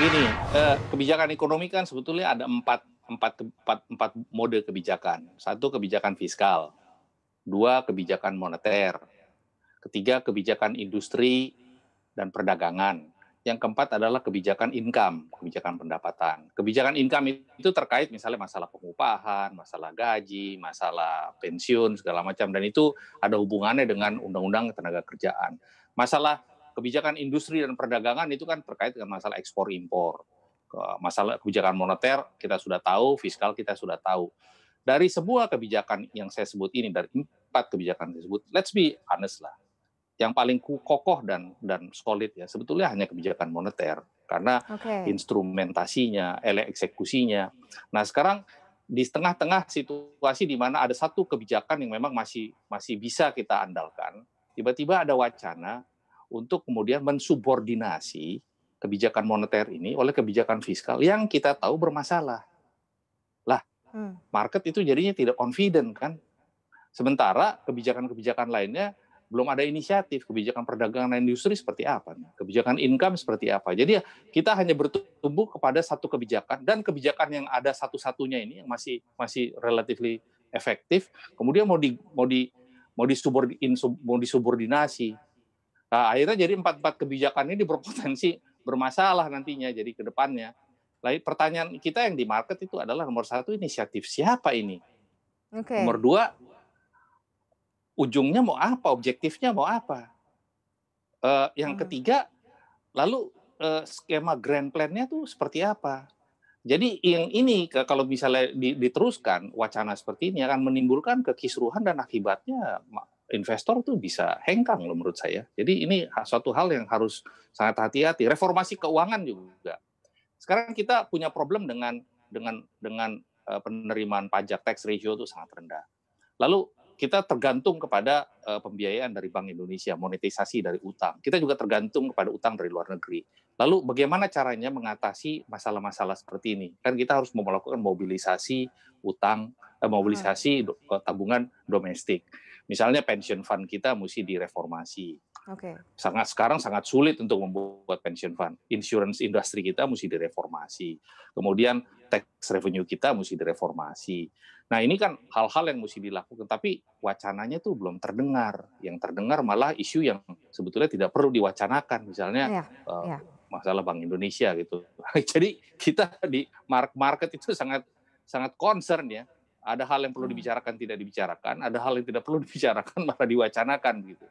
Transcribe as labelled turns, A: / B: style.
A: begini eh, kebijakan ekonomi kan sebetulnya ada empat empat empat empat mode kebijakan satu kebijakan fiskal dua kebijakan moneter ketiga kebijakan industri dan perdagangan yang keempat adalah kebijakan income, kebijakan pendapatan. Kebijakan income itu terkait misalnya masalah pengupahan, masalah gaji, masalah pensiun, segala macam. Dan itu ada hubungannya dengan Undang-Undang tenaga Kerjaan. Masalah kebijakan industri dan perdagangan itu kan terkait dengan masalah ekspor impor. Masalah kebijakan moneter kita sudah tahu, fiskal kita sudah tahu. Dari sebuah kebijakan yang saya sebut ini, dari empat kebijakan tersebut, let's be honest lah, yang paling kokoh dan dan solid ya sebetulnya hanya kebijakan moneter karena okay. instrumentasinya, eksekusinya. Nah sekarang di tengah-tengah situasi di mana ada satu kebijakan yang memang masih masih bisa kita andalkan, tiba-tiba ada wacana untuk kemudian mensubordinasi kebijakan moneter ini oleh kebijakan fiskal yang kita tahu bermasalah. Lah, hmm. market itu jadinya tidak confident kan? Sementara kebijakan-kebijakan lainnya belum ada inisiatif kebijakan perdagangan industri seperti apa, kebijakan income seperti apa. Jadi ya, kita hanya bertumbuh kepada satu kebijakan dan kebijakan yang ada satu-satunya ini yang masih masih relatively efektif. Kemudian mau di mau di mau disubordinasi Nah, akhirnya jadi empat-empat kebijakan ini berpotensi bermasalah nantinya jadi ke depannya. Lain pertanyaan kita yang di market itu adalah nomor satu inisiatif siapa ini? Okay. Nomor dua ujungnya mau apa? Objektifnya mau apa? Uh, yang hmm. ketiga lalu uh, skema grand plan-nya tuh seperti apa? Jadi yang ini kalau misalnya diteruskan wacana seperti ini akan menimbulkan kekisruhan dan akibatnya investor tuh bisa hengkang loh menurut saya. Jadi ini suatu hal yang harus sangat hati-hati. Reformasi keuangan juga. Sekarang kita punya problem dengan dengan dengan eh, penerimaan pajak tax ratio itu sangat rendah. Lalu kita tergantung kepada uh, pembiayaan dari Bank Indonesia, monetisasi dari utang. Kita juga tergantung kepada utang dari luar negeri. Lalu bagaimana caranya mengatasi masalah-masalah seperti ini? Kan kita harus melakukan mobilisasi utang, eh, mobilisasi do, eh, tabungan domestik. Misalnya pension fund kita mesti direformasi Okay. Sangat sekarang sangat sulit untuk membuat pension fund. Insurance industri kita mesti direformasi. Kemudian tax revenue kita mesti direformasi. Nah ini kan hal-hal yang mesti dilakukan. Tapi wacananya tuh belum terdengar. Yang terdengar malah isu yang sebetulnya tidak perlu diwacanakan. Misalnya yeah, iya, yeah. Uh, masalah Bank Indonesia gitu. Jadi kita di market itu sangat sangat concern ya ada hal yang perlu hmm. dibicarakan tidak dibicarakan, ada hal yang tidak perlu dibicarakan malah diwacanakan gitu.